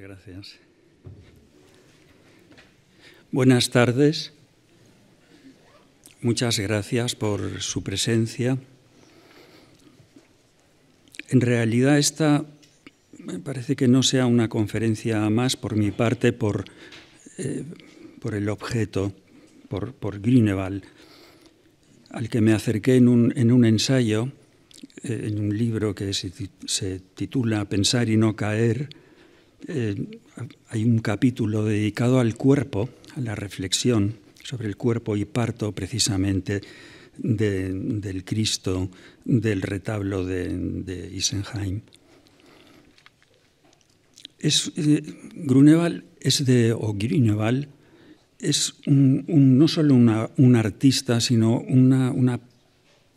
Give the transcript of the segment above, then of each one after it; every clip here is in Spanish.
gracias. Buenas tardes. Muchas gracias por su presencia. En realidad esta me parece que no sea una conferencia más por mi parte por, eh, por el objeto, por, por al que me acerqué en un, ensayo, eh, en un libro que se, se titula Pensar y no caer, eh, hay un capítulo dedicado al cuerpo, a la reflexión sobre el cuerpo y parto precisamente del Cristo del retablo de, Isenheim. Es, eh, Gruneval es de, o Grunewald, es no solo un artista, sino una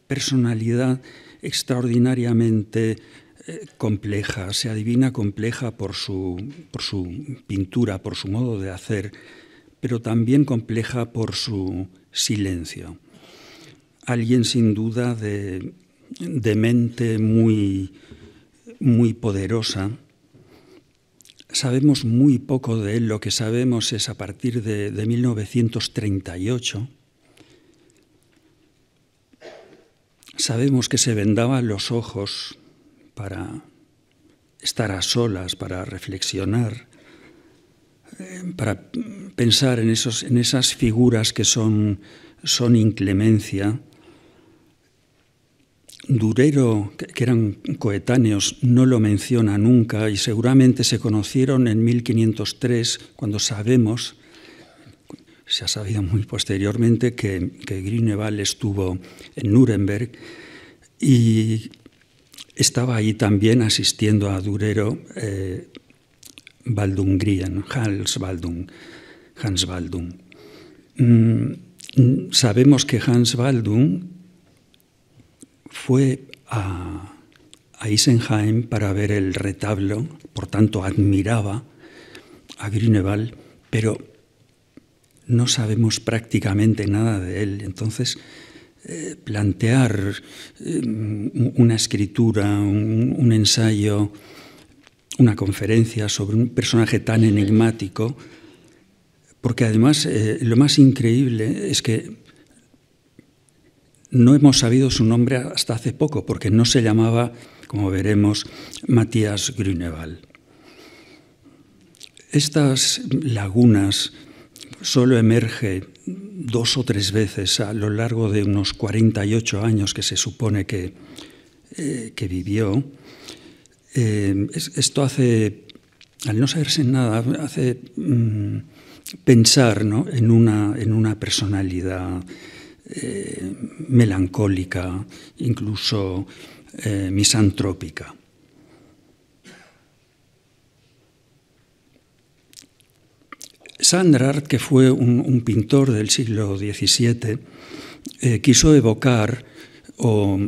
personalidad extraordinariamente compleja, se adivina compleja por su, por su pintura, por su modo de hacer, pero también compleja por su silencio. Alguien sin duda de, mente muy, muy poderosa. Sabemos muy poco de él, lo que sabemos es a partir de, de 1938. Sabemos que se vendaba los ojos para estar a solas, para reflexionar, eh, para pensar en, esos, en esas figuras que son, son inclemencia. Durero, que eran coetáneos, no lo menciona nunca y seguramente se conocieron en 1503, cuando sabemos, se ha sabido muy posteriormente, que, que estuvo en Nuremberg y estaba ahí también asistiendo a Durero eh, Baldungrien, Hans Baldung. Hans Baldung. Mm, sabemos que Hans Baldung fue a, a Isenheim para ver el retablo, por tanto admiraba a Grünewald, pero no sabemos prácticamente nada de él. Entonces, eh, plantear eh, una escritura, un, ensayo, una conferencia sobre un personaje tan enigmático, porque además eh, lo más increíble es que no hemos sabido su nombre hasta hace poco, porque no se llamaba, como veremos, Matías Grüneval. Estas lagunas solo emergen dos o tres veces a lo largo de unos 48 años que se supone que, eh, que vivió, eh, esto hace, al no saberse nada, hace mm, pensar en, una, personalidad eh, melancólica, incluso misantrópica. Sandrart, que fue un, pintor del siglo XVII, eh, quiso evocar o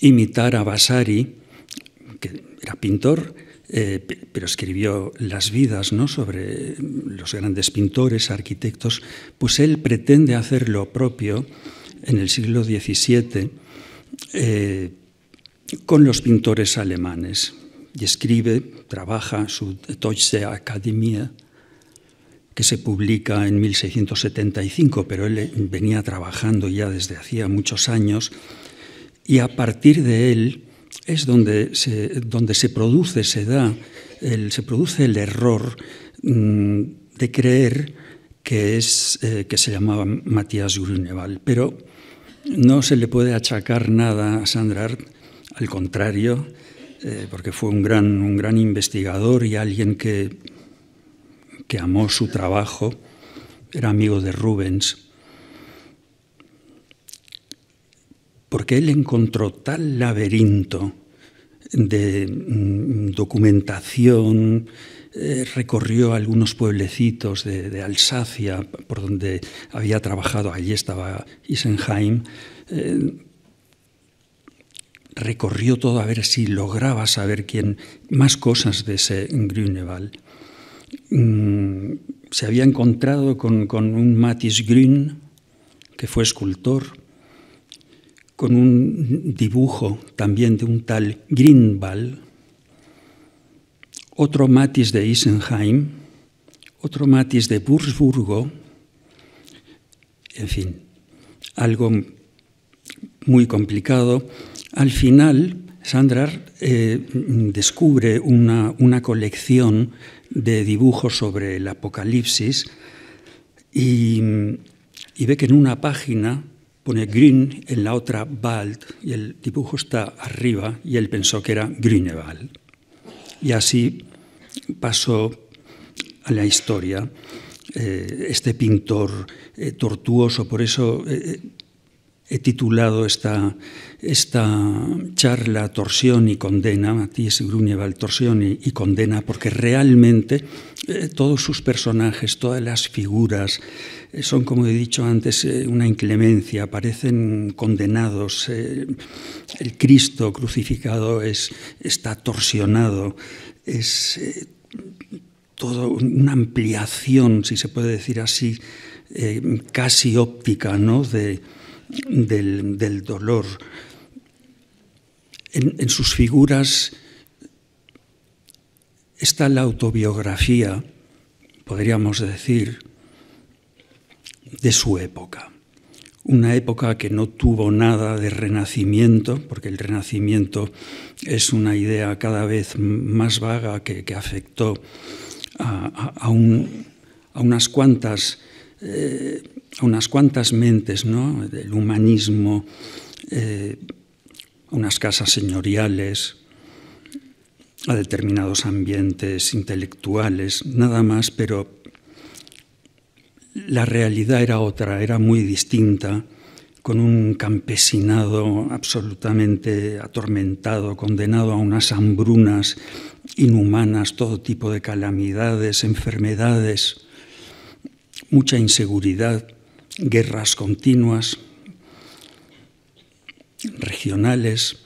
imitar a Vasari, que era pintor, eh, pero escribió las vidas ¿no? sobre los grandes pintores, arquitectos, pues él pretende hacer lo propio en el siglo XVII eh, con los pintores alemanes y escribe, trabaja su Deutsche Akademie que se publica en 1675, pero él eh, venía trabajando ya desde hacía muchos años, y a partir de él es donde se, donde se produce, se da, se produce el error mm, de creer que, es, eh, que se llamaba Matías Gruneval. Pero no se le puede achacar nada a Sandra al contrario, eh, porque fue un gran, un gran investigador y alguien que que amó su trabajo, era amigo de Rubens, porque él encontró tal laberinto de mm, documentación, eh, recorrió algunos pueblecitos de, Alsacia, por donde había trabajado, allí estaba Isenheim, eh, recorrió todo a ver si lograba saber quién, más cosas de ese Grüneval. Mm, se había encontrado con, un matiz Grün, que fue escultor, con un dibujo también de un tal Grünwald, otro matiz de Isenheim, otro matiz de Würzburgo, en fin, algo muy complicado. Al final, Sandra eh, descubre una, una colección de dibujo sobre el apocalipsis y, ve que en una página pone Green, en la otra Wald, y el dibujo está arriba, y él pensó que era Grünewald. Y así pasó a la historia eh, este pintor eh, tortuoso, por eso eh, he titulado esta, esta charla Torsión y Condena, Matías Gruñeval, Torsión y, Condena, porque realmente eh, todos sus personajes, todas las figuras, eh, son, como he dicho antes, eh, una inclemencia, parecen condenados. el Cristo crucificado es, está torsionado, es toda una ampliación, si se puede decir así, casi óptica, ¿no? De, del, dolor. En, sus figuras está la autobiografía, podríamos decir, de su época. Una época que no tuvo nada de renacimiento, porque el renacimiento es una idea cada vez más vaga que, afectó a, unas cuantas... Eh, unas cuantas mentes ¿no? del humanismo, a eh, unas casas señoriales, a determinados ambientes intelectuales, nada más, pero la realidad era otra, era muy distinta, con un campesinado absolutamente atormentado, condenado a unas hambrunas inhumanas, todo tipo de calamidades, enfermedades, mucha inseguridad guerras continuas, regionales,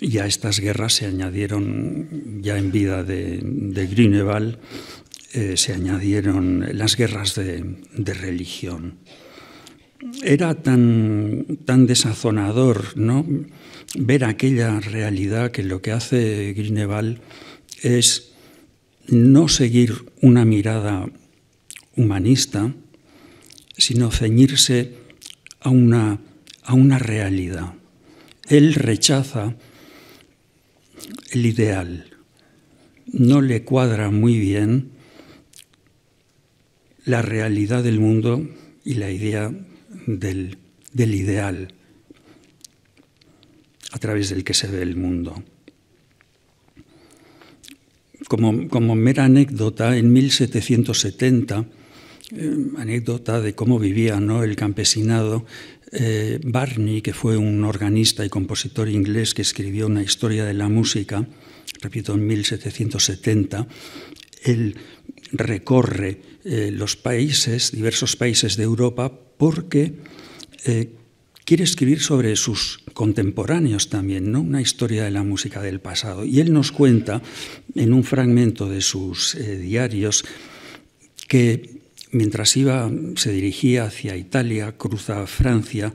y a estas guerras se añadieron, ya en vida de, de eh, se añadieron las guerras de, religión. Era tan, desazonador ¿no? ver aquella realidad que lo que hace Grineval es no seguir una mirada humanista, sino ceñirse a una, realidad. Él rechaza el ideal. No le cuadra muy bien la realidad del mundo y la idea del, ideal a través del que se ve el mundo. Como, como, mera anécdota, en 1770 eh, anécdota de cómo vivía ¿no? el campesinado. Eh, Barney, que fue un organista y compositor inglés que escribió una historia de la música, repito, en 1770, él recorre eh, los países, diversos países de Europa, porque quiere escribir sobre sus contemporáneos también, ¿no? una historia de la música del pasado. Y él nos cuenta en un fragmento de sus diarios que Mientras iba, se dirigía hacia Italia, cruza Francia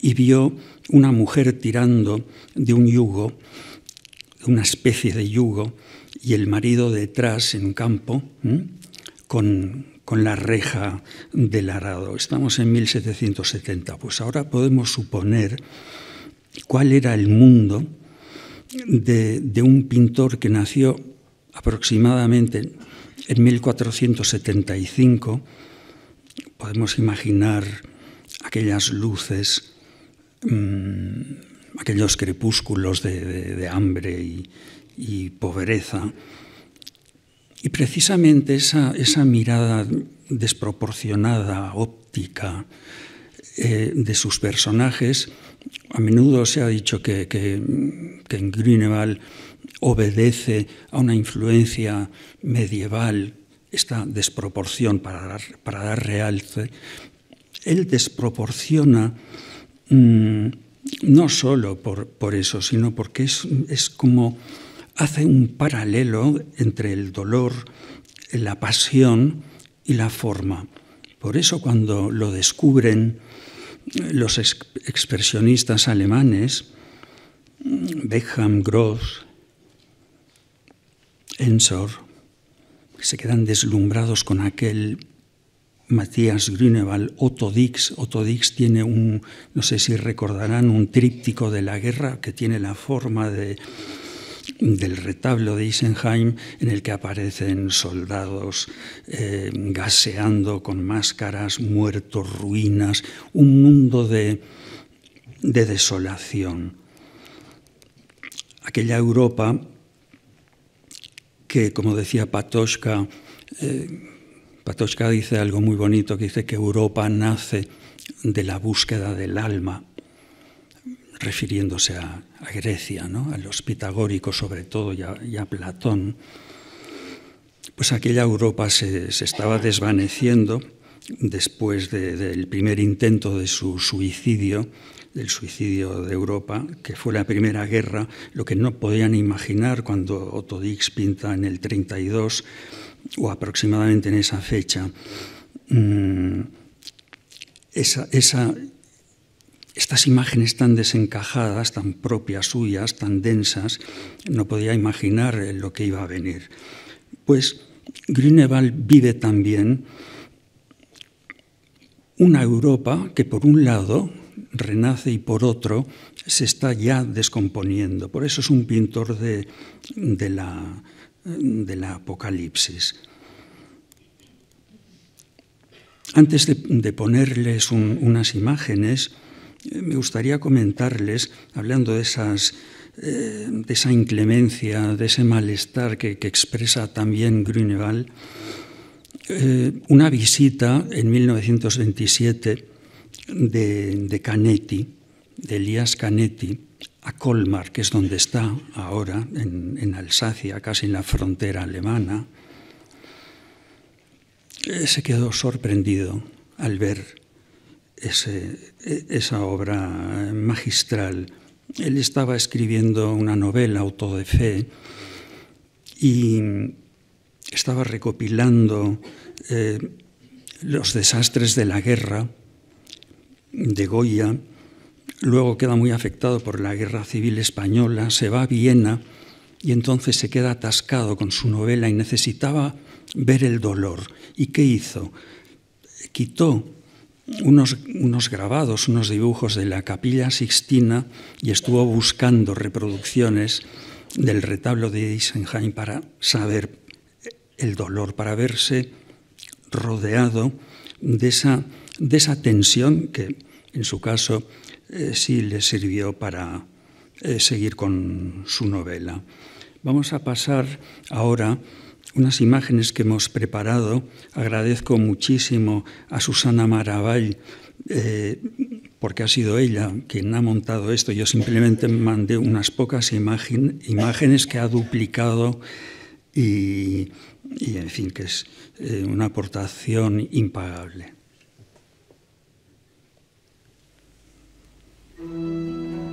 y vio una mujer tirando de un yugo, una especie de yugo, y el marido detrás en un campo con, la reja del arado. Estamos en 1770, pues ahora podemos suponer cuál era el mundo de, de un pintor que nació aproximadamente en 1475 podemos imaginar aquellas luces, mm, aquellos crepúsculos de, hambre y, pobreza. Y precisamente esa, mirada desproporcionada, óptica, eh, de sus personajes, a menudo se ha dicho que, en Grunewald obedece a una influencia medieval, esta desproporción para dar, para realce, él desproporciona mm, no solo por, eso, sino porque es, es como hace un paralelo entre el dolor, la pasión y la forma. Por eso cuando lo descubren eh, los expresionistas alemanes, mm, Beckham, Gross, Ensor, que se quedan deslumbrados con aquel Matías Grünewald, Otto Dix. Otto Dix tiene un, no sé si recordarán, un tríptico de la guerra que tiene la forma de, del retablo de Isenheim en el que aparecen soldados eh, gaseando con máscaras, muertos, ruinas, un mundo de, de desolación. Aquella Europa que, como decía Patochka, eh, Patochka dice algo muy bonito, que dice que Europa nace de la búsqueda del alma, refiriéndose a, Grecia, ¿no? a los pitagóricos sobre todo y a, Platón. Pues aquella Europa se, estaba desvaneciendo después del primer intento de su suicidio del suicidio de Europa, que fue la primera guerra, lo que no podían imaginar cuando Otto Dix pinta en el 32 o aproximadamente en esa fecha. Mm, esa, estas imágenes tan desencajadas, tan propias suyas, tan densas, no podía imaginar eh, lo que iba a venir. Pues Grünewald vive también una Europa que por un lado renace y por otro se está ya descomponiendo. Por eso es un pintor de, la, Apocalipsis. Antes de, ponerles unas imágenes, eh, me gustaría comentarles, hablando de, esas, eh, de esa inclemencia, de ese malestar que, expresa también Grunewald, eh, una visita en 1927 de, Canetti, de Elías Canetti, a Colmar, que es donde está ahora, en, Alsacia, casi en la frontera alemana, se quedó sorprendido al ver e, esa obra magistral. Él estaba escribiendo una novela, Auto de Fe, y estaba recopilando eh, los desastres de la guerra de Goya, luego queda muy afectado por la guerra civil española, se va a Viena y entonces se queda atascado con su novela y necesitaba ver el dolor. ¿Y qué hizo? Quitó unos, unos, grabados, unos dibujos de la capilla sixtina y estuvo buscando reproducciones del retablo de Eisenheim para saber el dolor, para verse rodeado de esa de esa tensión que en su caso eh, sí le sirvió para eh, seguir con su novela. Vamos a pasar ahora unas imágenes que hemos preparado. Agradezco muchísimo a Susana Maravall eh, porque ha sido ella quien ha montado esto. Yo simplemente mandé unas pocas imágenes que ha duplicado y, en fin, que es una aportación impagable. Música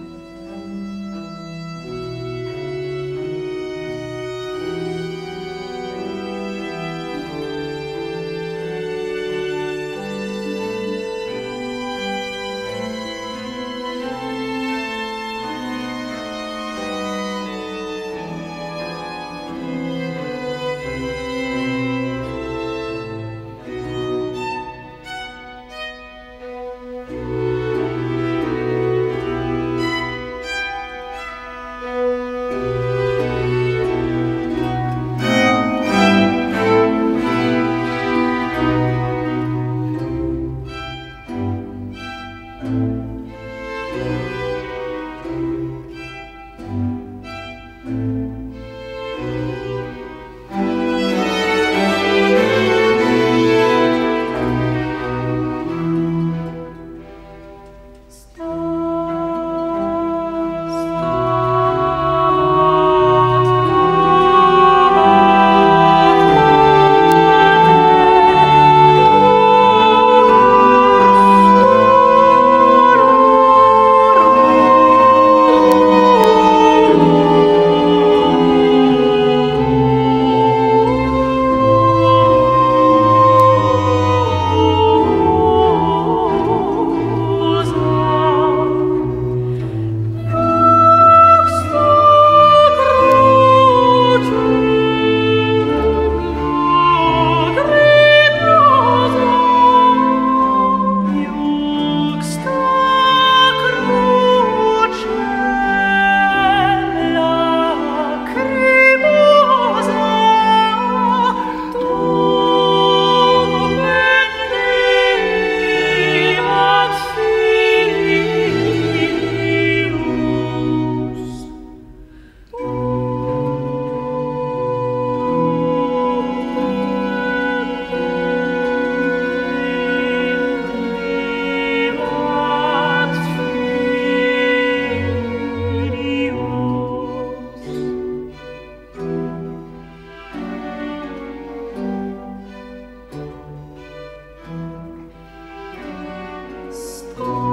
Thank you.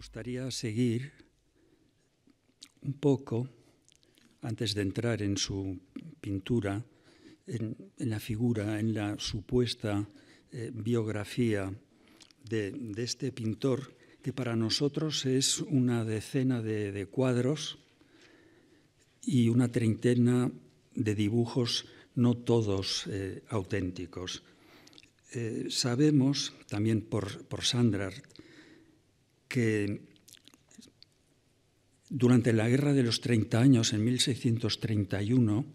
gustaría seguir un poco, antes de entrar en su pintura, en, la figura, en la supuesta eh, biografía de, este pintor, que para nosotros es una decena de, cuadros y una treintena de dibujos, no todos eh, auténticos. Eh, sabemos, también por, por Sandra que durante la Guerra de los 30 años, en 1631,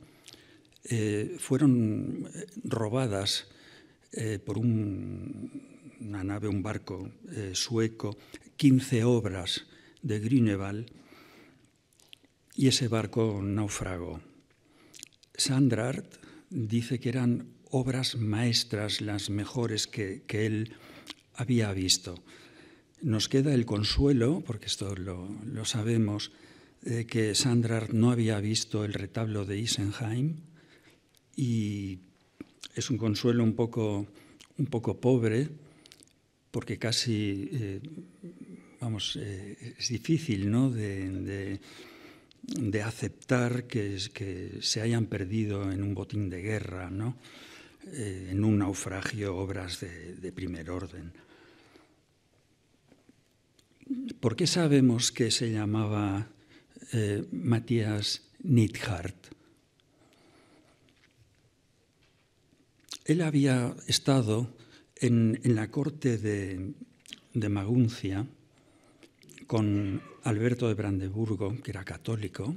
eh, fueron eh, robadas eh, por una nave, un barco sueco, 15 obras de Grünewald y ese barco naufragó. Sandrart dice que eran obras maestras las mejores que él había visto nos queda el consuelo, porque esto lo, sabemos, de que Sandra no había visto el retablo de Isenheim y es un consuelo un poco, un poco pobre, porque casi, eh, vamos, eh, es difícil ¿no? de, aceptar que, que, se hayan perdido en un botín de guerra, ¿no? Eh, en un naufragio obras de primer orden. ¿Por qué sabemos que se llamaba eh, Matías Nidhart? Él había estado en, la corte de, de, Maguncia con Alberto de Brandeburgo, que era católico,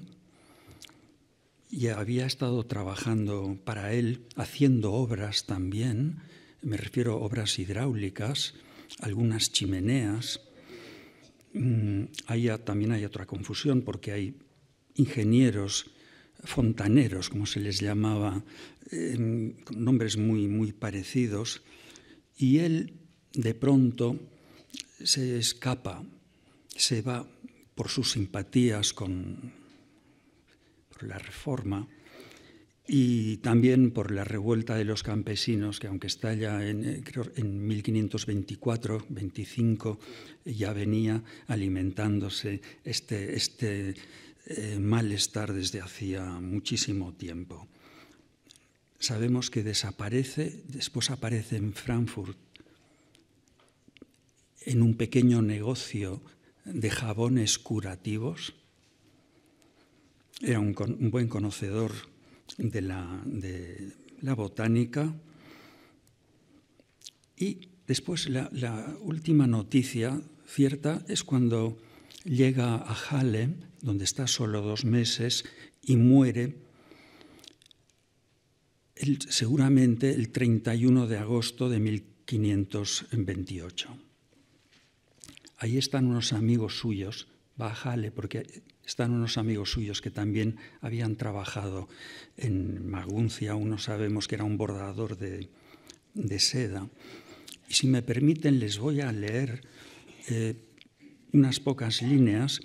y había estado trabajando para él, haciendo obras también, me refiero a obras hidráulicas, algunas chimeneas, Mm, también hay otra confusión porque hay ingenieros fontaneros, como se les llamaba, con nombres muy, muy parecidos, y él de pronto se escapa, se va por sus simpatías con la reforma, y también por la revuelta de los campesinos, que aunque está ya en, eh, creo, 1524-25, ya venía alimentándose este, este eh, malestar desde hacía muchísimo tiempo. Sabemos que desaparece, después aparece en Frankfurt, en un pequeño negocio de jabones curativos. Era un, un buen conocedor de la, botánica. Y después la, última noticia cierta es cuando llega a Halle, donde está solo dos meses, y muere seguramente el 31 de agosto de 1528. Ahí están unos amigos suyos bájale, porque están unos amigos suyos que también habían trabajado en Maguncia, uno sabemos que era un bordador de, seda. Y si me permiten, les voy a leer eh, unas pocas líneas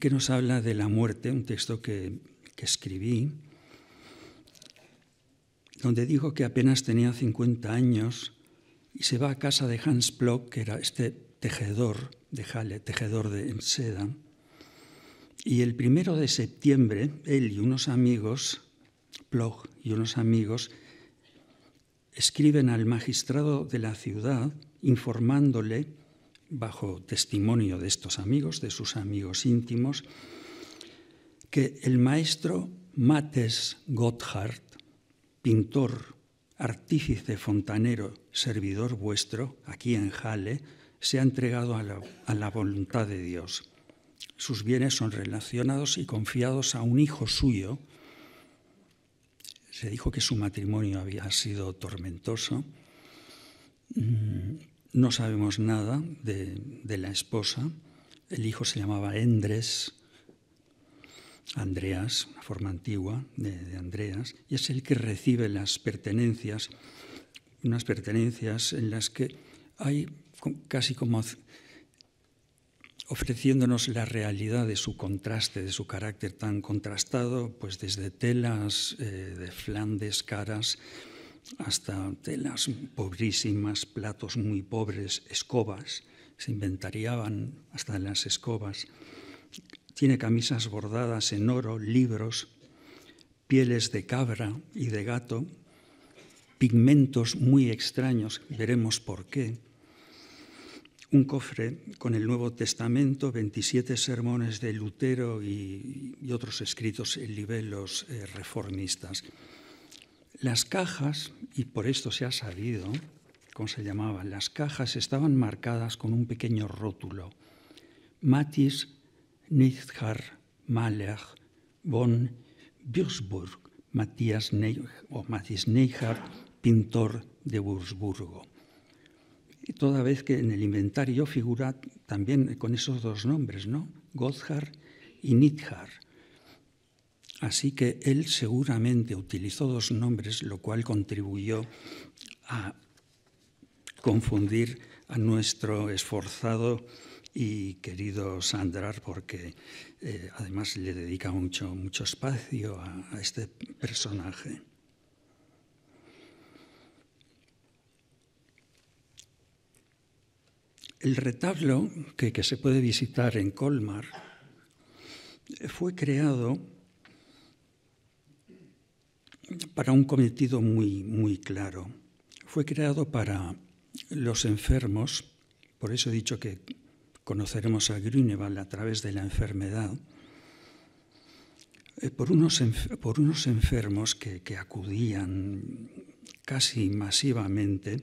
que nos habla de la muerte, un texto que, escribí, donde dijo que apenas tenía 50 años y se va a casa de Hans Bloch, que era este tejedor de Halle, tejedor de seda. Y el primero de septiembre, él y unos amigos, Plog y unos amigos, escriben al magistrado de la ciudad informándole, bajo testimonio de estos amigos, de sus amigos íntimos, que el maestro Mates Gotthard, pintor, artífice fontanero, servidor vuestro, aquí en Halle, se ha entregado a la, voluntad de Dios. Sus bienes son relacionados y confiados a un hijo suyo. Se dijo que su matrimonio había sido tormentoso. Mm, no sabemos nada de, la esposa. El hijo se llamaba Endres, Andreas, una forma antigua de, de, Andreas, y es el que recibe las pertenencias, unas pertenencias en las que hay casi como ofreciéndonos la realidad de su contraste, de su carácter tan contrastado, pues desde telas eh, de Flandes caras hasta telas pobrísimas, platos muy pobres, escobas, se inventariaban hasta las escobas. Tiene camisas bordadas en oro, libros, pieles de cabra y de gato, pigmentos muy extraños, veremos por qué, un cofre con el Nuevo Testamento, 27 sermones de Lutero y, otros escritos en libelos eh, reformistas. Las cajas, y por esto se ha sabido, ¿cómo se llamaban? Las cajas estaban marcadas con un pequeño rótulo. Matis, Nizhar, Mahler, von Würzburg, Matías pintor de Würzburgo. Y toda vez que en el inventario figura también con esos dos nombres, ¿no? Godhar y Nidhar. Así que él seguramente utilizó dos nombres, lo cual contribuyó a confundir a nuestro esforzado y querido Sandrar, porque eh, además le dedica mucho, espacio a este personaje. El retablo que, se puede visitar en Colmar fue creado para un cometido muy, muy claro. Fue creado para los enfermos, por eso he dicho que conoceremos a Grüneval a través de la enfermedad, eh, por unos, por unos enfermos que, que acudían casi masivamente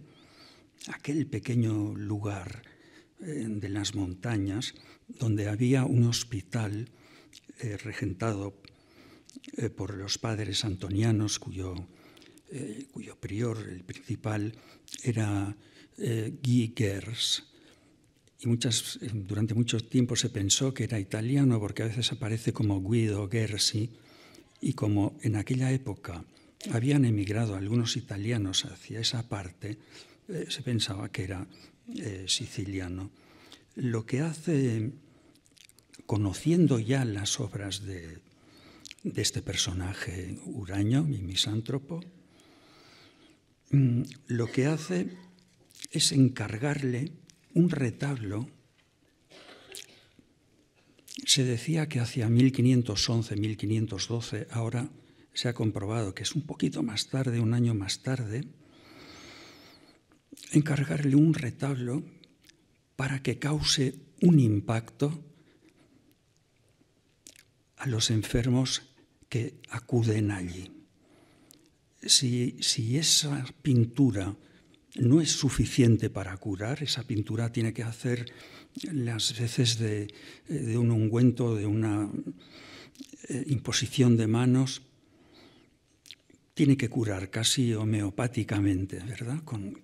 a aquel pequeño lugar de las montañas, donde había un hospital eh, regentado eh, por los padres antonianos, cuyo, eh, prior, el principal, era Guy Gers. Y muchas, durante mucho tiempo se pensó que era italiano, porque a veces aparece como Guido Gersi, y como en aquella época habían emigrado algunos italianos hacia esa parte, se pensaba que era eh, siciliano, lo que hace, conociendo ya las obras de, este personaje uraño, y misántropo, mm, lo que hace es encargarle un retablo. Se decía que hacia 1511, 1512, ahora se ha comprobado que es un poquito más tarde, un año más tarde, encargarle un retablo para que cause un impacto a los enfermos que acuden allí. Si, esa pintura no es suficiente para curar, esa pintura tiene que hacer las veces de, un ungüento, de una eh, imposición de manos, tiene que curar casi homeopáticamente, ¿verdad? Con,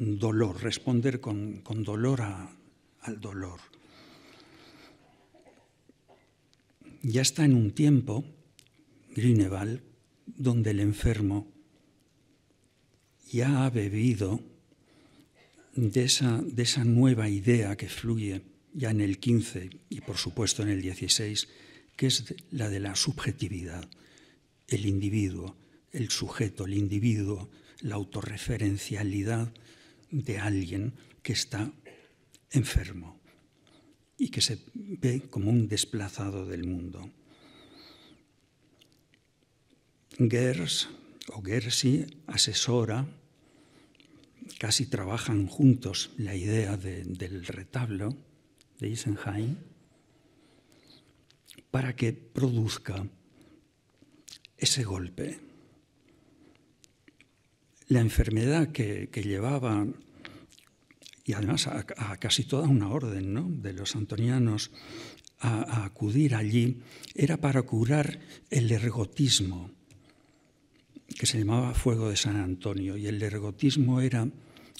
dolor, responder con, dolor al dolor. Ya está en un tiempo, Grineval, donde el enfermo ya ha bebido de esa, de esa nueva idea que fluye ya en el 15 y por supuesto en el 16, que es la de la subjetividad, el individuo el sujeto, el individuo, la autorreferencialidad de alguien que está enfermo y que se ve como un desplazado del mundo. Gers o Gersi asesora, casi trabajan juntos la idea del retablo de Eisenheim, para que produzca ese golpe la enfermedad que, llevaba, y además a, casi toda una orden de los antonianos a, acudir allí, era para curar el ergotismo, que se llamaba fuego de San Antonio, y el ergotismo era...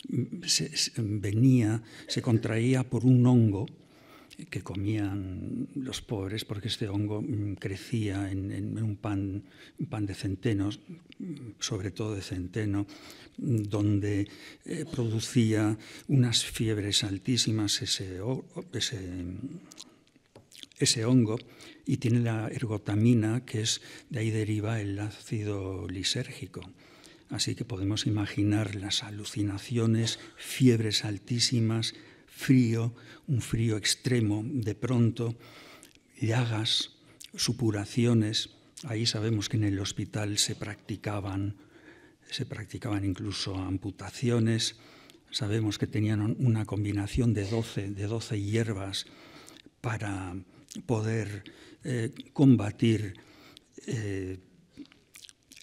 venía, se contraía por un hongo que comían los pobres, porque este hongo mm, crecía en, un pan, de centeno, sobre todo de centeno, donde eh, producía unas fiebres altísimas ese, ese hongo y tiene la ergotamina, que es de ahí deriva el ácido lisérgico. Así que podemos imaginar las alucinaciones, fiebres altísimas, frío, un frío extremo de pronto, llagas, supuraciones. Ahí sabemos que en el hospital se practicaban, se practicaban incluso amputaciones. Sabemos que tenían una combinación de 12, de hierbas para poder eh, combatir eh,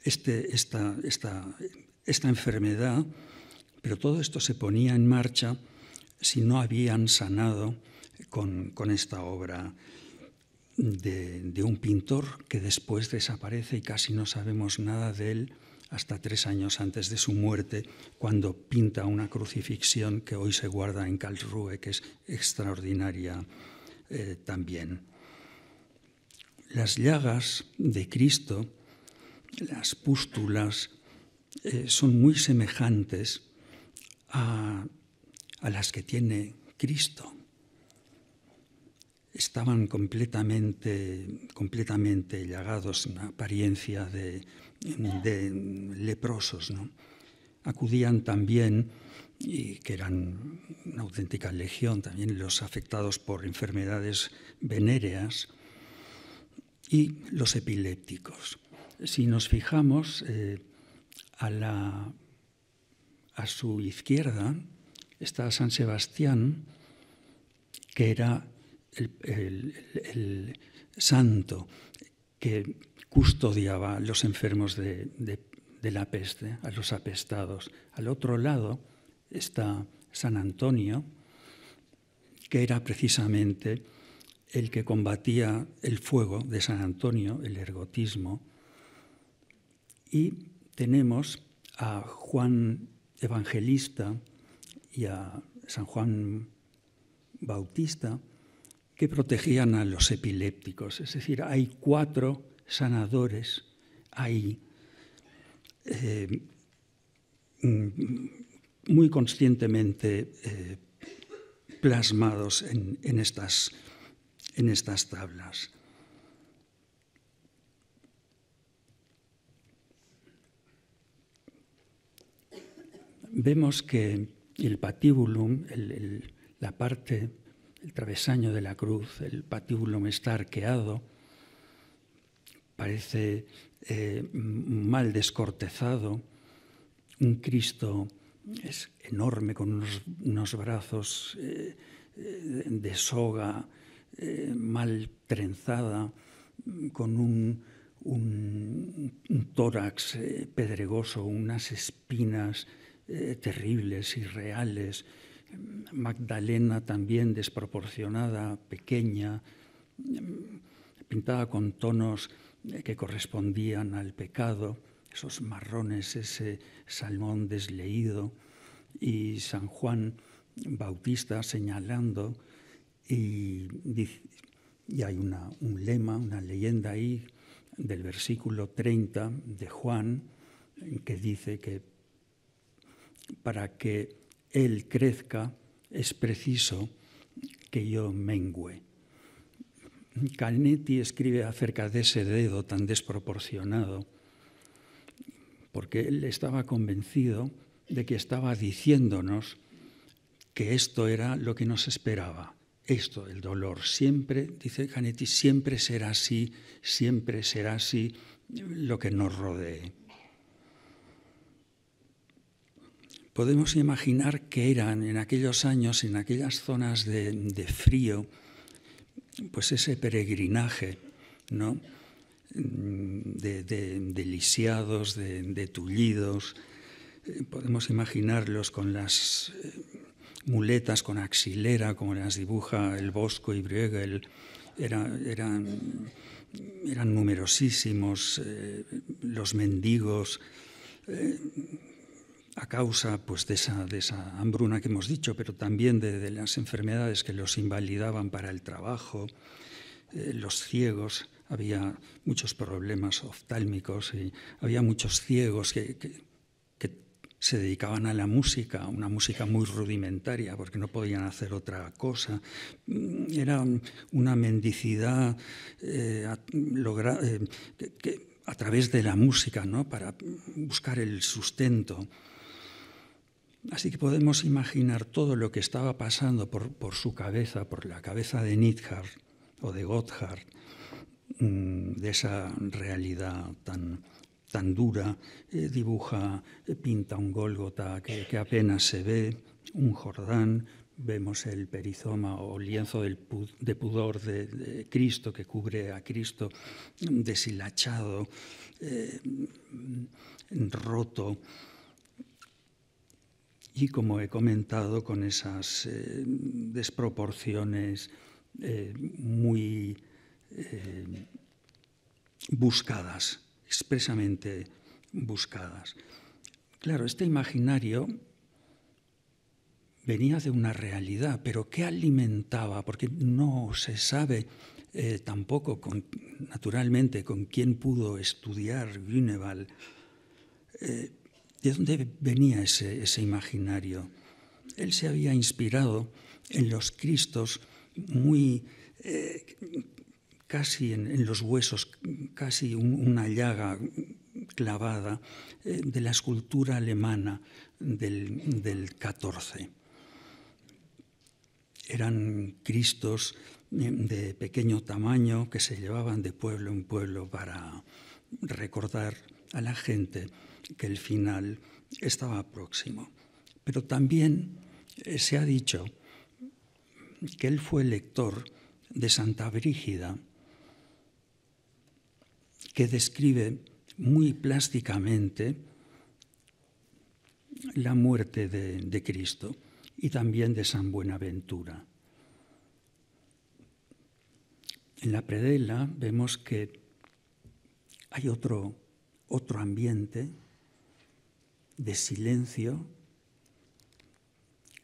este, esta enfermedad, pero todo esto se ponía en marcha si no habían sanado con, esta obra de, un pintor que después desaparece y casi no sabemos nada de él hasta tres años antes de su muerte, cuando pinta una crucifixión que hoy se guarda en Karlsruhe, que es extraordinaria eh, también. Las llagas de Cristo, las pústulas, eh, son muy semejantes a a las que tiene Cristo. Estaban completamente, completamente llagados, una apariencia de, leprosos. Acudían también, y que eran una auténtica legión, también los afectados por enfermedades venéreas y los epilépticos. Si nos fijamos eh, a, la, a su izquierda, está San Sebastián, que era el, santo que custodiaba a los enfermos de, de la peste, a los apestados. Al otro lado está San Antonio, que era precisamente el que combatía el fuego de San Antonio, el ergotismo. Y tenemos a Juan Evangelista, y a San Juan Bautista que protegían a los epilépticos. Es decir, hay cuatro sanadores ahí eh, mm, muy conscientemente eh, plasmados en, estas, en estas tablas. Vemos que el patíbulum, la parte, el travesaño de la cruz, el patíbulum está arqueado, parece eh, mal descortezado, un Cristo es enorme con unos, brazos eh, de soga eh, mal trenzada, con un tórax pedregoso, unas espinas terribles eh, terribles, irreales, Magdalena también desproporcionada, pequeña, pintada con tonos eh, que correspondían al pecado, esos marrones, ese salmón desleído, y San Juan Bautista señalando, y, y hay una, un lema, una leyenda ahí del versículo 30 de Juan, que dice que para que Él crezca, es preciso que yo mengüe. Canetti escribe acerca de ese dedo tan desproporcionado, porque él estaba convencido de que estaba diciéndonos que esto era lo que nos esperaba, esto, el dolor. Siempre, dice Canetti, siempre será así, siempre será así lo que nos rodee. podemos imaginar que eran en aquellos años, en aquellas zonas de, frío, pues ese peregrinaje, ¿no? Mm, de, de lisiados, de, tullidos. Eh, podemos imaginarlos con las eh, muletas, con axilera, como las dibuja el Bosco y Bruegel. Era, eran, eran numerosísimos eh, los mendigos a causa pues, de, esa, hambruna que hemos dicho, pero también de, las enfermedades que los invalidaban para el trabajo, eh, los ciegos, había muchos problemas oftálmicos y había muchos ciegos que, se dedicaban a la música, una música muy rudimentaria, porque no podían hacer otra cosa. Mm, era una mendicidad eh, a, eh, que, a través de la música, ¿no? para buscar el sustento. Así que podemos imaginar todo lo que estaba pasando por, su cabeza, por la cabeza de Nidhart o de Gotthard, mm, de esa realidad tan, tan dura. Eh, dibuja, eh, pinta un Gólgota que, apenas se ve, un Jordán, vemos el perizoma o lienzo de pudor de, Cristo que cubre a Cristo mm, deshilachado, eh, mm, roto y, como he comentado, con esas eh, desproporciones eh, muy eh, buscadas, expresamente buscadas. Claro, este imaginario venía de una realidad, pero ¿qué alimentaba? Porque no se sabe tampoco, naturalmente, con quién pudo estudiar Güneval. ¿De dónde venía ese, imaginario? Él se había inspirado en los Cristos muy eh, casi en, los huesos, casi una llaga clavada eh, de la escultura alemana del, del 14. Eran Cristos eh, de pequeño tamaño que se llevaban de pueblo en pueblo para recordar a la gente que el final estaba próximo. Pero también eh, se ha dicho que él fue lector de Santa Brígida, que describe muy plásticamente la muerte de, de Cristo y también de San Buenaventura. En la predela vemos que hay otro, otro ambiente de silencio,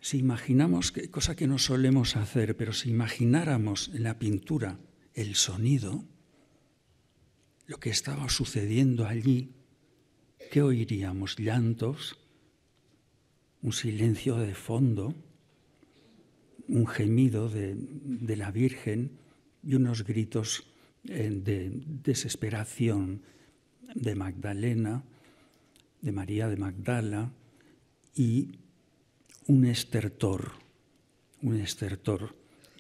si imaginamos, cosa que no solemos hacer, pero si imagináramos en la pintura el sonido, lo que estaba sucediendo allí, ¿qué oiríamos? Llantos, un silencio de fondo, un gemido de, de la Virgen y unos gritos eh, de desesperación de Magdalena, de María de Magdala y un estertor, un estertor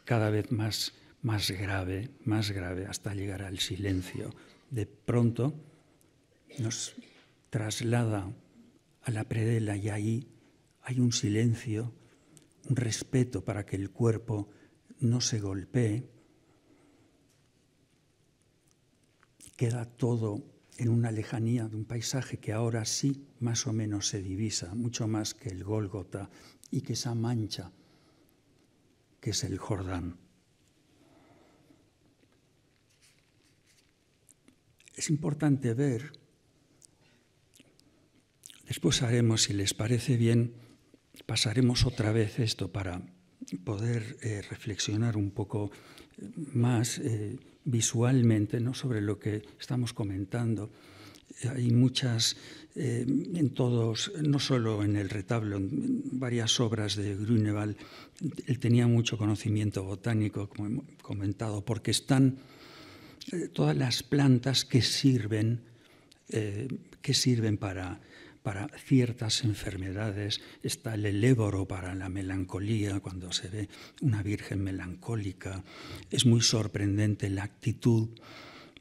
cada vez más, más grave, más grave hasta llegar al silencio. De pronto nos traslada a la predela y ahí hay un silencio, un respeto para que el cuerpo no se golpee. Queda todo en una lejanía de un paisaje que ahora sí más o menos se divisa, mucho más que el Gólgota y que esa mancha que es el Jordán. Es importante ver, después haremos, si les parece bien, pasaremos otra vez esto para poder eh, reflexionar un poco más. Eh, visualmente ¿no? sobre lo que estamos comentando. Hay muchas, eh, en todos, no solo en el retablo, en varias obras de Grünewald él tenía mucho conocimiento botánico, como hemos comentado, porque están eh, todas las plantas que sirven, eh, que sirven para para ciertas enfermedades, está el eléboro para la melancolía, cuando se ve una virgen melancólica. Es muy sorprendente la actitud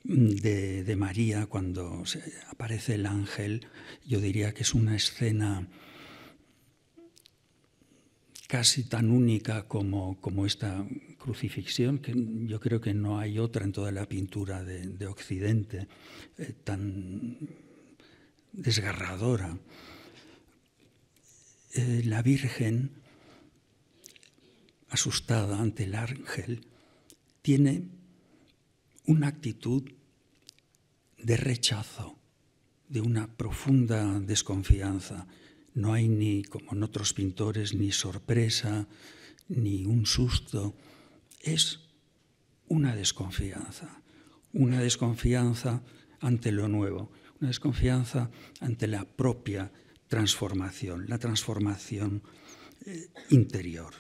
de, María cuando aparece el ángel. Yo diría que es una escena casi tan única como, como, esta crucifixión, que yo creo que no hay otra en toda la pintura de, Occidente eh, tan desgarradora. Eh, la Virgen, asustada ante el ángel, tiene una actitud de rechazo, de una profunda desconfianza. No hay ni, como en otros pintores, ni sorpresa, ni un susto. Es una desconfianza, una desconfianza ante lo nuevo una desconfianza ante la propia transformación, la transformación eh, interior.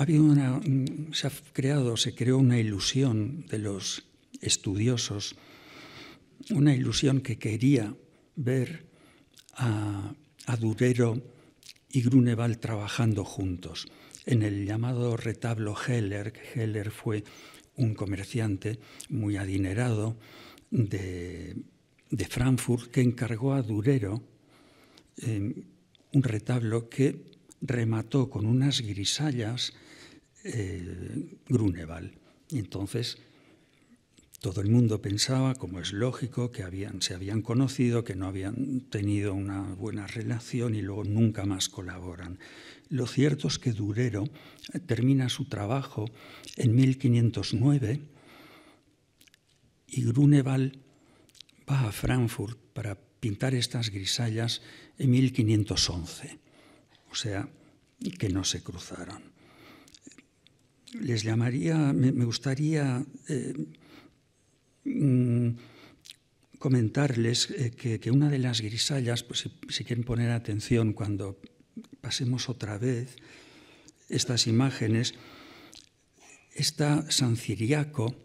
una, mm, se ha creado, se creó una ilusión de los estudiosos, una ilusión que quería ver a, Durero y Grunewald trabajando juntos en el llamado retablo Heller, que Heller fue un comerciante muy adinerado de, de Frankfurt que encargó a Durero em, un retablo que remató con unas grisallas eh, Grunewald. entonces todo el mundo pensaba, como es lógico, que se habían conocido, que no habían tenido una buena relación y luego nunca más colaboran. Lo cierto es que Durero termina su trabajo en 1509 y Grunewald va a Frankfurt para pintar estas grisallas en 1511, o sea, que no se cruzaron. Les llamaría, me, gustaría eh, mm, comentarles eh, que, una de las grisallas, pues si quieren poner atención cuando Pasemos otra vez estas imágenes, está San Ciriaco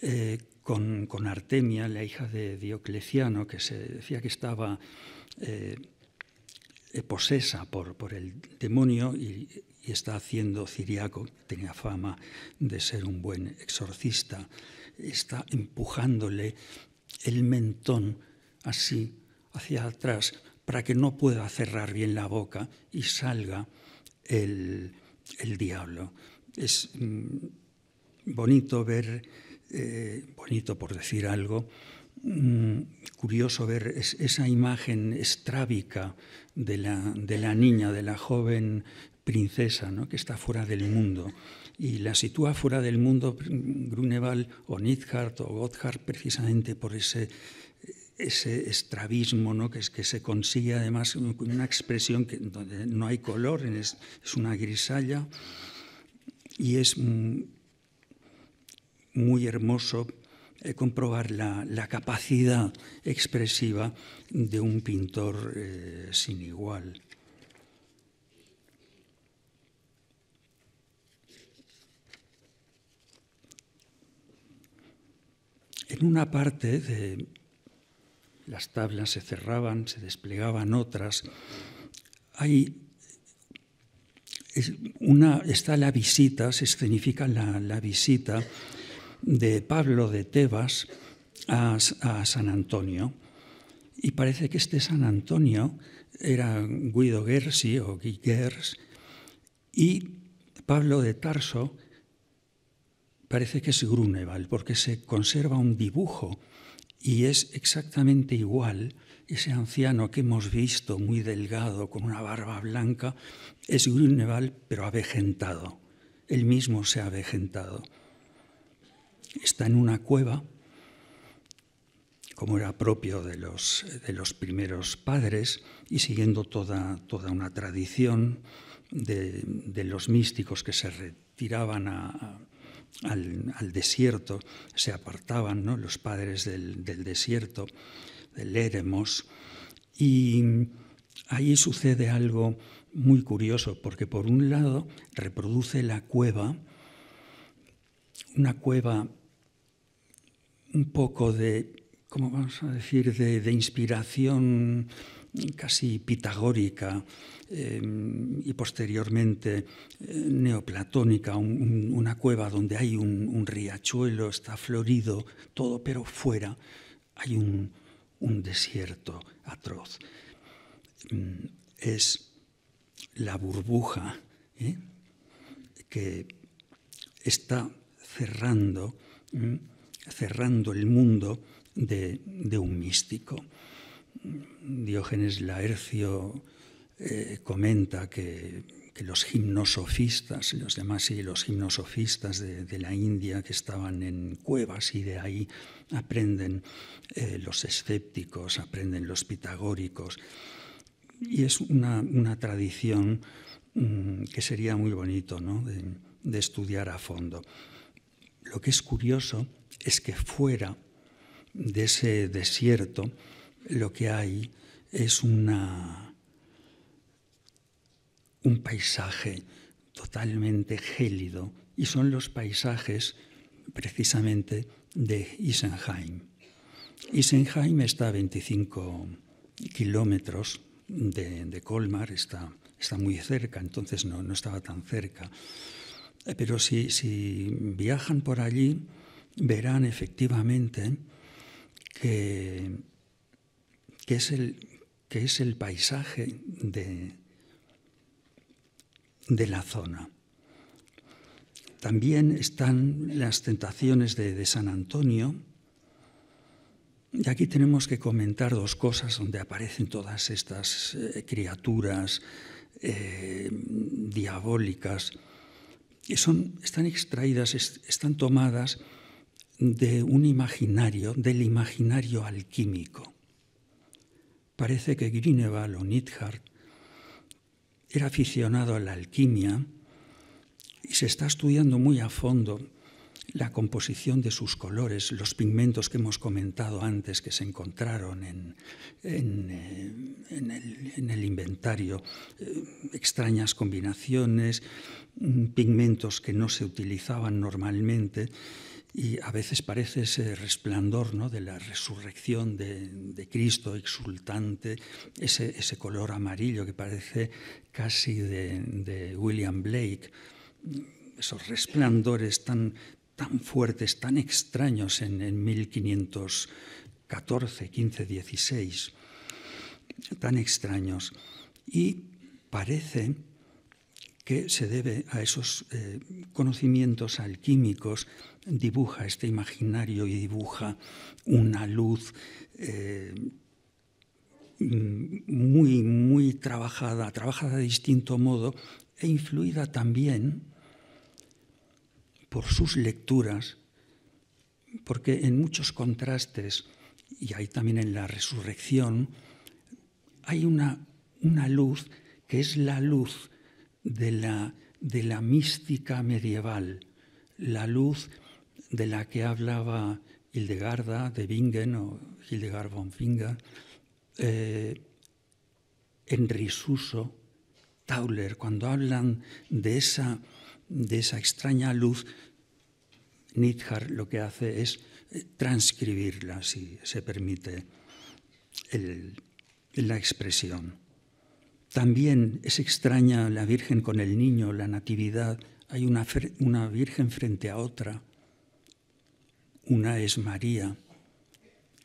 eh, con, Artemia, la hija de Diocleciano, que se decía que estaba eh, posesa por, el demonio y, está haciendo Ciriaco, tenía fama de ser un buen exorcista, está empujándole el mentón así hacia atrás para que no pueda cerrar bien la boca y salga el, diablo. Es mm, bonito ver, eh, bonito por decir algo, mm, curioso ver esa imagen estrábica de la, de la, niña, de la joven princesa ¿no? que está fuera del mundo y la sitúa fuera del mundo Grunewald o Nietzsche o Gotthard precisamente por ese ese estrabismo, que, que se consigue además con una expresión que, donde no hay color, es, una grisalla, y es mm, muy hermoso eh, comprobar la, capacidad expresiva de un pintor eh, sin igual. En una parte de, las tablas se cerraban, se desplegaban otras. Hay una, está la visita, se escenifica la, visita de Pablo de Tebas a, San Antonio. Y parece que este San Antonio era Guido Gersi o Guy Gers, y Pablo de Tarso parece que es Grunewald, porque se conserva un dibujo y es exactamente igual ese anciano que hemos visto muy delgado, con una barba blanca, es gruneval, pero avejentado. Él mismo se ha avejentado. Está en una cueva, como era propio de los, de los primeros padres, y siguiendo toda, toda una tradición de los místicos que se retiraban a, al, desierto, se apartaban los padres del, desierto, del Éremos, y ahí sucede algo muy curioso, porque por un lado reproduce la cueva, una cueva un poco de, ¿cómo vamos a decir?, de inspiración casi pitagórica em, y posteriormente eh, neoplatónica, una cueva donde hay un, riachuelo, está florido, todo, pero fuera hay un, desierto atroz. Mm, es la burbuja ¿eh? que está cerrando, ¿eh? cerrando el mundo de un místico. Diógenes Laercio eh, comenta que, los gimnosofistas, los demás y los gimnosofistas de, la India que estaban en cuevas y de ahí aprenden eh, los escépticos, aprenden los pitagóricos. Y es una, tradición mm, que sería muy bonito ¿no? de estudiar a fondo. Lo que es curioso es que fuera de ese desierto, lo que hay es una, un paisaje totalmente gélido y son los paisajes precisamente de Isenheim. Isenheim está a 25 kilómetros de, Colmar, está, está muy cerca, entonces no, estaba tan cerca. Pero si, si viajan por allí, verán efectivamente que que es el, es el paisaje de, la zona. También están las tentaciones de, San Antonio. Y aquí tenemos que comentar dos cosas donde aparecen todas estas eh, criaturas eh, diabólicas que son, están extraídas, están tomadas de un imaginario, del imaginario alquímico. Parece que Grineval o Nidhart era aficionado a la alquimia y se está estudiando muy a fondo la composición de sus colores, los pigmentos que hemos comentado antes que se encontraron en, en eh, el, inventario, eh, extrañas combinaciones, mm, pigmentos que no se utilizaban normalmente y a veces parece ese resplandor ¿no? de la resurrección de, Cristo exultante, ese, color amarillo que parece casi de, William Blake, esos resplandores tan, tan fuertes, tan extraños en, 1514, 15, 16, tan extraños. Y parece que se debe a esos eh, conocimientos alquímicos, dibuja este imaginario y dibuja una luz eh, mm, muy, muy trabajada, trabajada de distinto modo e influida también por sus lecturas, porque en muchos contrastes, y ahí también en la resurrección, hay una luz que es la luz de la, mística medieval, la luz de la que hablaba Hildegarda de Bingen o Hildegard von Finger, eh, en Tauler, cuando hablan de esa, extraña luz, Nidhar lo que hace es eh, transcribirla, si se permite la expresión. También es extraña la Virgen con el niño, la Natividad. Hay una, Virgen frente a otra. Una es María,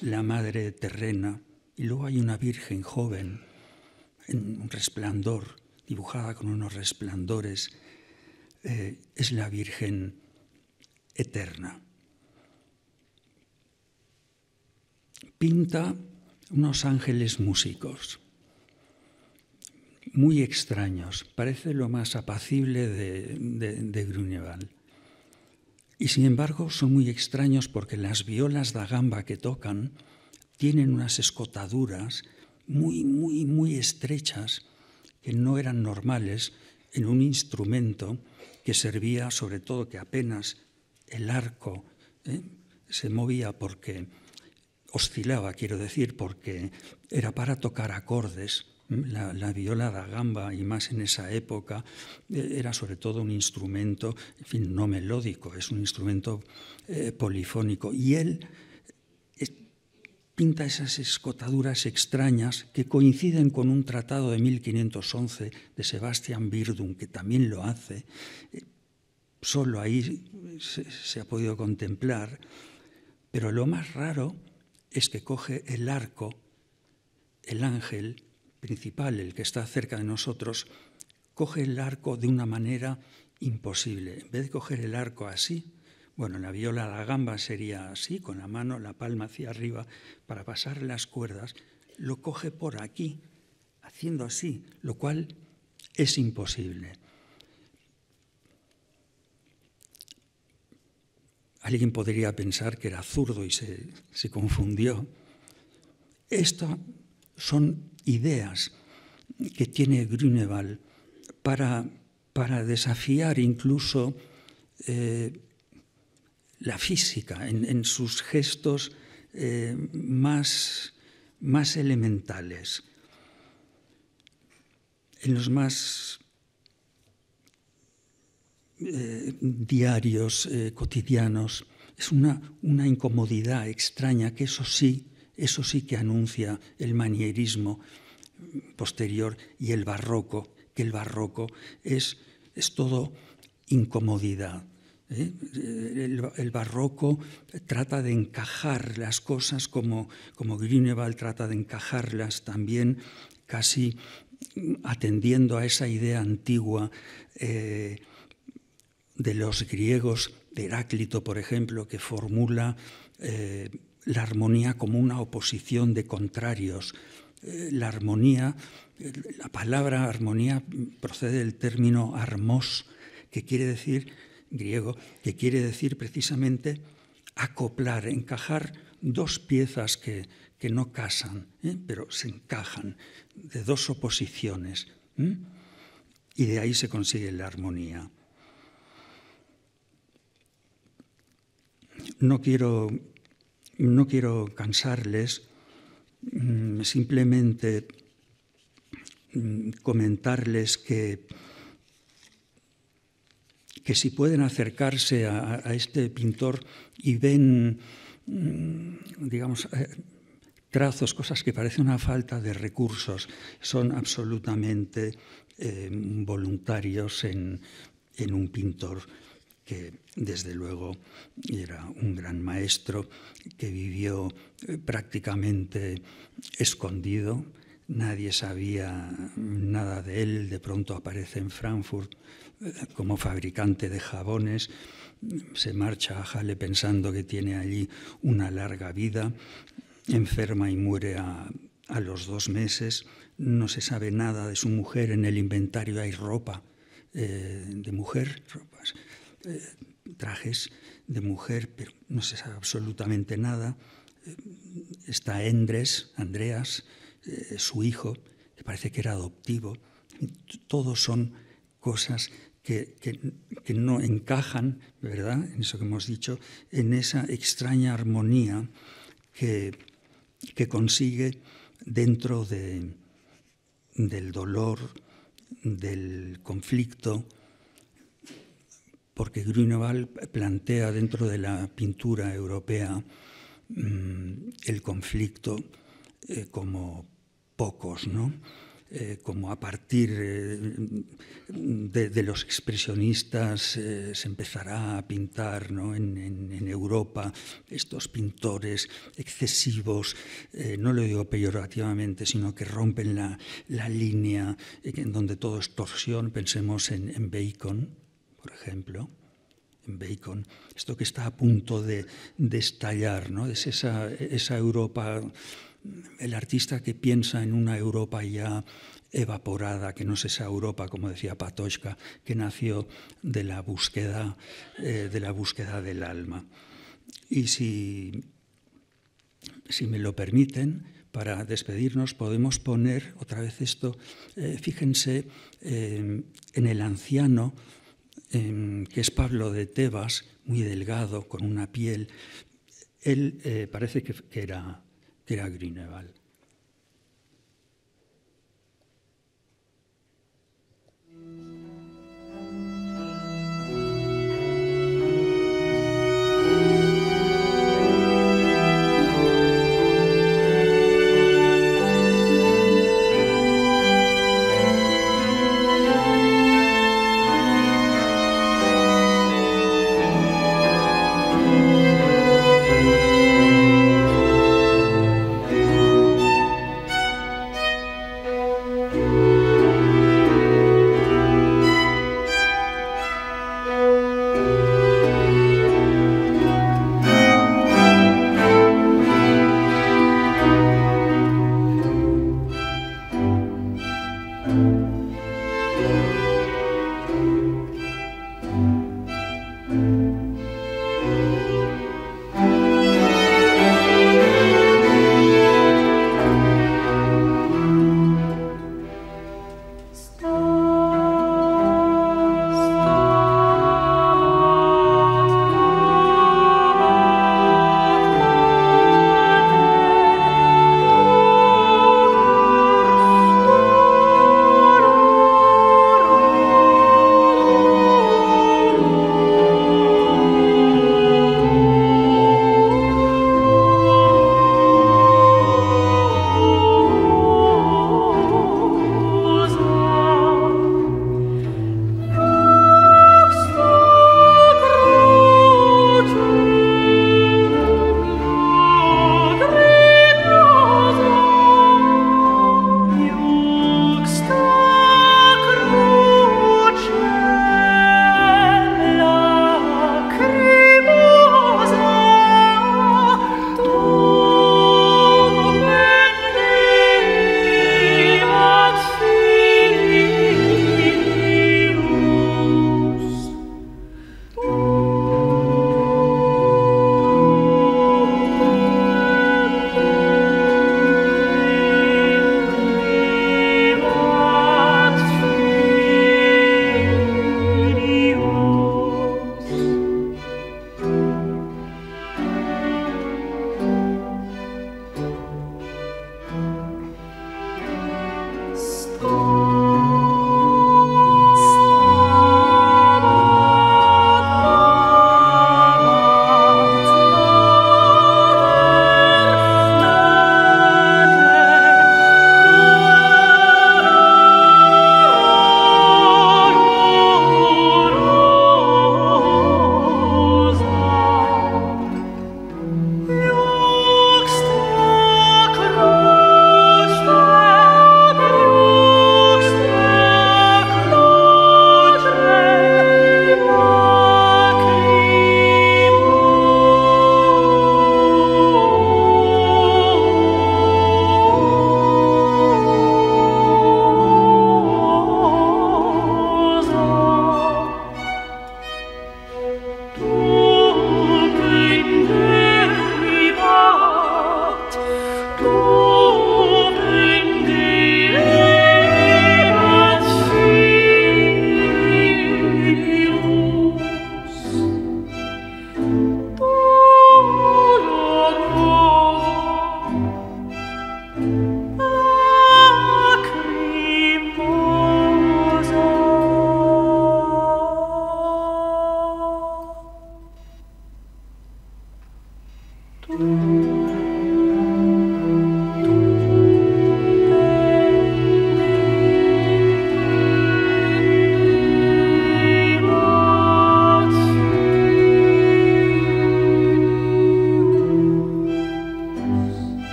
la Madre terrena, y luego hay una Virgen joven, en un resplandor, dibujada con unos resplandores. Eh, es la Virgen eterna. Pinta unos ángeles músicos muy extraños. Parece lo más apacible de, de, Y sin embargo son muy extraños porque las violas da gamba que tocan tienen unas escotaduras muy, muy, muy estrechas que no eran normales en un instrumento que servía sobre todo que apenas el arco ¿eh? se movía porque oscilaba, quiero decir, porque era para tocar acordes la, viola da gamba, y más en esa época, eh, era sobre todo un instrumento, en fin, no melódico, es un instrumento eh, polifónico. Y él eh, pinta esas escotaduras extrañas que coinciden con un tratado de 1511 de Sebastian Birdum, que también lo hace. Solo ahí se ha podido contemplar. Pero lo más raro es que coge el arco, el ángel, principal, el que está cerca de nosotros, coge el arco de una manera imposible. En vez de coger el arco así, bueno, la viola la gamba sería así, con la mano, la palma hacia arriba, para pasar las cuerdas, lo coge por aquí, haciendo así, lo cual es imposible. Alguien podría pensar que era zurdo y se, se confundió. Estas son ideas que tiene Grunewald para, para desafiar incluso eh, la física en, sus gestos eh, más, más elementales, en los más eh, diarios, cotidianos. Es una, una incomodidad extraña que eso sí eso sí que anuncia el manierismo posterior y el barroco, que el barroco es, es todo incomodidad. ¿eh? El, barroco trata de encajar las cosas como, como trata de encajarlas también casi atendiendo a esa idea antigua eh, de los griegos, de Heráclito, por ejemplo, que formula eh, la armonía como una oposición de contrarios. Eh, la armonía, eh, la palabra armonía procede del término armos, que quiere decir, griego, que quiere decir precisamente acoplar, encajar dos piezas que, no casan, ¿eh? pero se encajan, de dos oposiciones. Y de ahí se consigue la armonía. No quiero no quiero cansarles, mm, simplemente mm, comentarles que, que si pueden acercarse a, este pintor y ven, mm, digamos, eh, trazos, cosas que parecen una falta de recursos, son absolutamente eh, voluntarios en un pintor que desde luego era un gran maestro, que vivió eh, prácticamente escondido, nadie sabía nada de él, de pronto aparece en Frankfurt eh, como fabricante de jabones, se marcha a Halle pensando que tiene allí una larga vida, enferma y muere a, los dos meses, no se sabe nada de su mujer, en el inventario hay ropa eh, de mujer, ropas eh, trajes de mujer, pero no se sabe absolutamente nada. Eh, está Endres, Andreas, eh, su hijo, que parece que era adoptivo. Todos son cosas que, no encajan, ¿verdad?, en eso que hemos dicho, en esa extraña armonía que, que consigue dentro de, del dolor, del conflicto, porque Grunewald plantea dentro de la pintura europea mm, el conflicto eh, como pocos, ¿no? Eh, como a partir eh, de, los expresionistas se empezará a pintar ¿no? en, Europa estos pintores excesivos, no lo digo peyorativamente, sino que rompen la, línea en donde todo es torsión, pensemos en, en Bacon por ejemplo, en Bacon, esto que está a punto de, estallar, ¿no? es esa, esa Europa, el artista que piensa en una Europa ya evaporada, que no es esa Europa, como decía Patochka, que nació de la búsqueda, eh, de la búsqueda del alma. Y si, si me lo permiten, para despedirnos podemos poner otra vez esto, eh, fíjense eh, en el anciano que es Pablo de Tebas, muy delgado, con una piel, él eh, parece que, era, que era Grineval.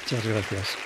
Muchas gracias.